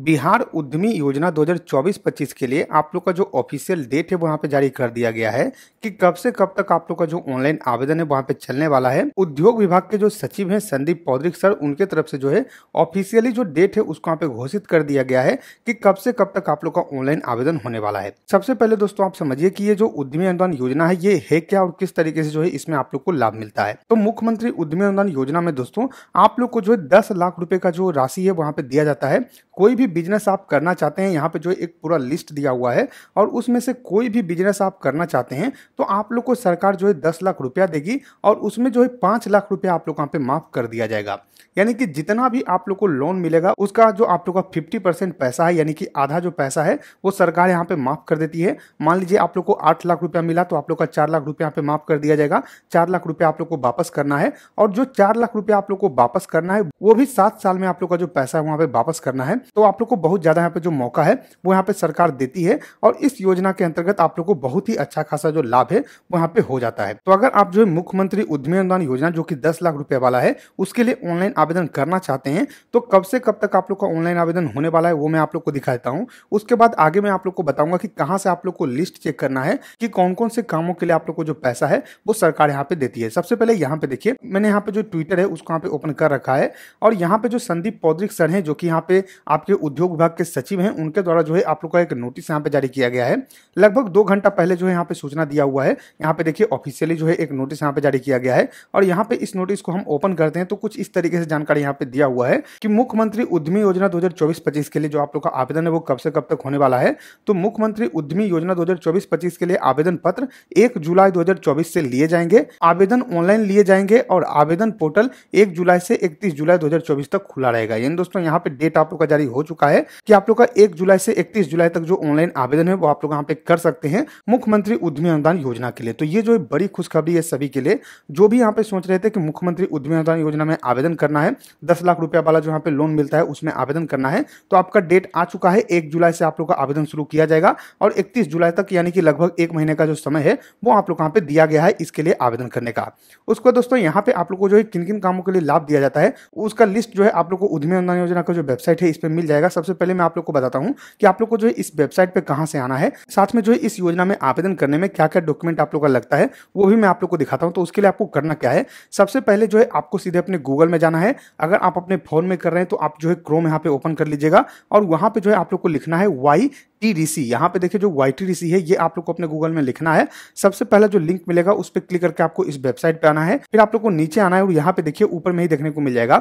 बिहार उद्यमी योजना 2024-25 के लिए आप लोग का जो ऑफिशियल डेट है वहाँ पे जारी कर दिया गया है कि कब से कब तक आप लोग का जो ऑनलाइन आवेदन है वहाँ पे चलने वाला है उद्योग विभाग के जो सचिव हैं संदीप पौधरिक सर उनके तरफ से जो है ऑफिशियली जो डेट है उसको वहाँ पे घोषित कर दिया गया है कि कब से कब तक आप लोग का ऑनलाइन आवेदन होने वाला है सबसे पहले दोस्तों आप समझिए की ये जो उद्यमी अनुदान योजना है ये है क्या और किस तरीके से जो है इसमें आप लोग को लाभ मिलता है तो मुख्यमंत्री उद्यमी अनुदान योजना में दोस्तों आप लोग को जो है दस लाख रूपये का जो राशि है वहाँ पे दिया जाता है कोई भी बिजनेस आप करना चाहते हैं यहाँ पे जो एक पूरा लिस्ट दिया हुआ है और उसमें से कोई भी बिजनेस आप करना चाहते हैं तो आप लोग को सरकार जो है दस लाख रुपया देगी और उसमें जो है पाँच लाख रुपया आप लोग यहाँ पे माफ़ कर दिया जाएगा यानी कि जितना भी आप लोग को लोन मिलेगा उसका जो आप लोग का फिफ्टी परसेंट पैसा है यानी कि आधा जो पैसा है वो सरकार यहाँ पे माफ़ कर देती है मान लीजिए आप लोग को आठ लाख रुपया मिला तो आप लोग का चार लाख रुपया यहाँ पे माफ़ कर दिया जाएगा चार लाख रुपया आप लोग को वापस करना है और जो चार लाख रुपया आप लोग को वापस करना है वो भी सात साल में आप लोग का जो पैसा है वहाँ पे वापस करना है तो आप लोग को बहुत ज़्यादा यहाँ पे जो मौका है वो यहाँ पे सरकार देती है और इस योजना के अंतर्गत आप लोग को बहुत ही अच्छा खासा जो लाभ है वो यहाँ पे हो जाता है तो अगर आप जो है मुख्यमंत्री उद्यमी अनुदान योजना जो की दस लाख रुपए वाला है उसके लिए ऑनलाइन आवेदन करना चाहते हैं तो कब से कब तक आप लोग का ऑनलाइन आवेदन होने वाला है वो मैं आप लोग को दिखाता हूँ उसके बाद आगे मैं आप लोग को बताऊंगा कि कहाँ से आप लोग को लिस्ट चेक करना है कि कौन कौन से कामों के लिए आप लोग को जो पैसा है वो सरकार यहाँ पे देती है सबसे पहले यहाँ पे देखिए मैंने यहाँ पे जो ट्विटर है उसको यहाँ पे ओपन कर रखा है और यहाँ पे जो संदीप पौद्रिक सर है जो कि यहाँ पे आपके उद्योग विभाग के सचिव हैं उनके द्वारा जो है आप लोग का एक नोटिस यहाँ पे जारी किया गया है लगभग दो घंटा पहले जो है यहाँ पे सूचना दिया हुआ है यहाँ पे देखिए ऑफिशियली जो है एक नोटिस यहाँ पे जारी किया गया है और यहाँ पे इस नोटिस को हम ओपन करते हैं तो कुछ इस तरीके से जानकारी यहाँ पे दिया हुआ है कि मुख्यमंत्री उद्यमी योजना दो हजार के लिए जो आप लोग का आवेदन है वो कब से कब तक होने वाला है तो मुख्यमंत्री उद्यमी योजना दो हजार के लिए आवेदन पत्र एक जुलाई दो से लिए जाएंगे आवेदन ऑनलाइन लिए जाएंगे और आवेदन पोर्टल एक जुलाई से इकतीस जुलाई दो तक खुला रहेगा यानी दोस्तों यहाँ पे डेट आप लोग का जारी जारी हो चुका है कि आप लोग का एक जुलाई से इकतीस जुलाई तक जो ऑनलाइन आवेदन है वो आप लोग यहाँ पे कर सकते हैं मुख्यमंत्री उद्यमी अनुदान योजना के लिए तो ये जो बड़ी खुशखबरी है सभी के लिए जो भी यहाँ पे सोच रहे थे कि मुख्यमंत्री उद्यमी अनुदान योजना में आवेदन करना है दस लाख रुपया वाला जो यहाँ पे लोन मिलता है उसमें आवेदन करना है तो आपका डेट आ चुका है एक जुलाई से आप लोग का आवेदन शुरू किया जाएगा और इकतीस जुलाई तक यानी कि लगभग एक महीने का जो समय है वो आप लोग यहाँ पे दिया गया है इसके लिए आवेदन करने का उसको दोस्तों यहाँ पे आप लोग को जो है किन किन कामों के लिए लाभ दिया जाता है उसका लिस्ट जो है आप लोग को उद्यमी अनुदान योजना का जो वेबसाइट है इस पर मिल जाएगा सबसे पहले मैं आप लोग को बताता हूँ कि आप लोग को जो है इस वेबसाइट पर कहाँ से आना है साथ में जो है इस योजना में आवेदन करने में क्या क्या डॉक्यूमेंट आप लोग का लगता है वो भी मैं आप लोग को दिखाता हूँ तो उसके लिए आपको करना क्या है सबसे पहले जो है आपको सीधे अपने गूगल में जाना है अगर आप अपने फोन में कर रहे हैं तो आप जो है क्रोम यहाँ पे ओपन कर लीजिएगा और वहाँ पे जो है आप लोग को लिखना है वाई टीडीसी e यहां पे देखिए जो वाई है ये आप लोग को अपने गूगल में लिखना है सबसे पहला जो लिंक मिलेगा उस पर क्लिक करके आपको इस वेबसाइट पे आना है फिर आप लोग को नीचे आना है और यहाँ पे देखिए ऊपर में ही देखने को मिल जाएगा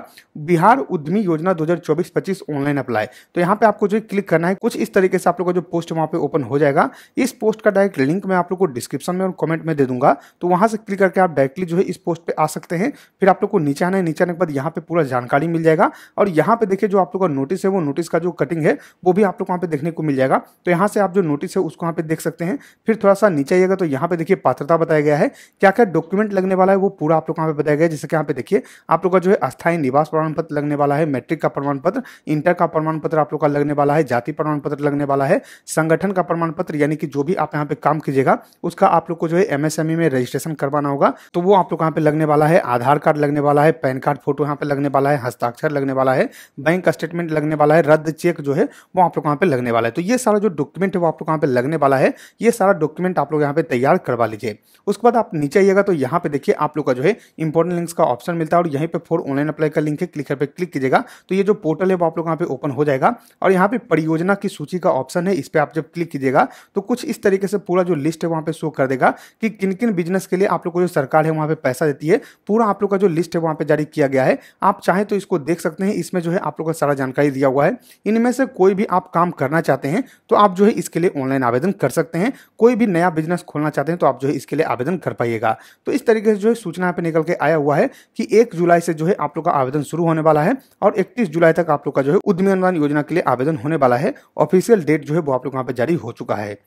बिहार उद्यमी योजना 2024-25 ऑनलाइन अप्लाई तो यहाँ पे आपको जो क्लिक करना है कुछ इस तरीके से आप लोग का जो पोस्ट वहां पर ओपन हो जाएगा इस पोस्ट का डायरेक्ट लिंक मैं आप लोग को डिस्क्रिप्शन में और कॉमेंट में दे दूंगा तो वहां से क्लिक करके आप डायरेक्टली जो है इस पोस्ट पर आ सकते हैं फिर आप लोग को नीचे आना है नीचे आने के बाद यहाँ पे पूरा जानकारी मिल जाएगा और यहाँ पे देखिए जो आप लोग का नोटिस है वो नोटिस का जो कटिंग है वो भी आप लोग वहाँ पे देखने को मिल जाएगा तो यहाँ से आप जो नोटिस है उसको यहाँ पे देख सकते हैं फिर थोड़ा सा नीचे आइएगा तो यहाँ पे देखिए पात्रता बताया गया है क्या क्या डॉक्यूमेंट लगने वाला है वो पूरा आप लोग यहाँ पे बताया गया है जैसे कि यहाँ पे देखिए आप लोग का जो है अस्थायी निवास प्रमाण पत्र लगने वाला है मैट्रिक का प्रमाण पत्र इंटर का प्रमाण पत्र आप लोग का लगने वाला है जाति प्रमाण पत्र लगने वाला है संगठन का प्रमाण पत्र यानी कि जो भी आप यहाँ पे काम कीजिएगा उसका आप लोग को जो है एमएसएमई में रजिस्ट्रेशन करवाना होगा तो वो आप लोग यहाँ पे लगने वाला है आधार कार्ड लगने वाला है पैन कार्ड फोटो यहाँ पे लगने वाला है हस्ताक्षर लगने वाला है बैंक स्टेटमेंट लगने वाला है रद्द चेक जो है वो आप लोग यहाँ पे लगने वाला है तो ये सारा जो डॉक्यूमेंट है वो आप लोग यहाँ पे लगने वाला है ये सारा डॉक्यूमेंट आप लोग यहाँ पे तैयार करवा लीजिए उसके बाद आप नीचे आइएगा तो यहाँ पे देखिए आप लोग का जो है इंपॉर्टेंट लिंक्स का ऑप्शन मिलता है और यहीं पे फोर ऑनलाइन अप्लाई का लिंक है क्लिकर पर क्लिक कीजिएगा तो ये जो पोर्टल है वो आप लोग यहाँ पे ओपन हो जाएगा और यहाँ पे परियोजना की सूची का ऑप्शन है इस पर आप जब क्लिक कीजिएगा तो कुछ इस तरीके से पूरा जो लिस्ट है वहाँ पे शो कर देगा कि किन किन बिजनेस के लिए आप लोग को जो सरकार है वहाँ पे पैसा देती है पूरा आप लोग का जो लिस्ट है वहाँ पे जारी किया गया है आप चाहें तो इसको देख सकते हैं इसमें जो है आप लोग का सारा जानकारी दिया हुआ है इनमें से कोई भी आप काम करना चाहते हैं तो आप जो है इसके लिए ऑनलाइन आवेदन कर सकते हैं कोई भी नया बिजनेस खोलना चाहते हैं तो आप जो है इसके लिए आवेदन कर पाइएगा तो इस तरीके से जो है सूचना यहाँ पे निकल के आया हुआ है कि एक जुलाई से जो है आप लोग का आवेदन शुरू होने वाला है और इकतीस जुलाई तक आप लोग का जो है उद्यमी अनुदान योजना के लिए आवेदन होने वाला है ऑफिशियल डेट जो है वो आप लोग यहाँ पे जारी हो चुका है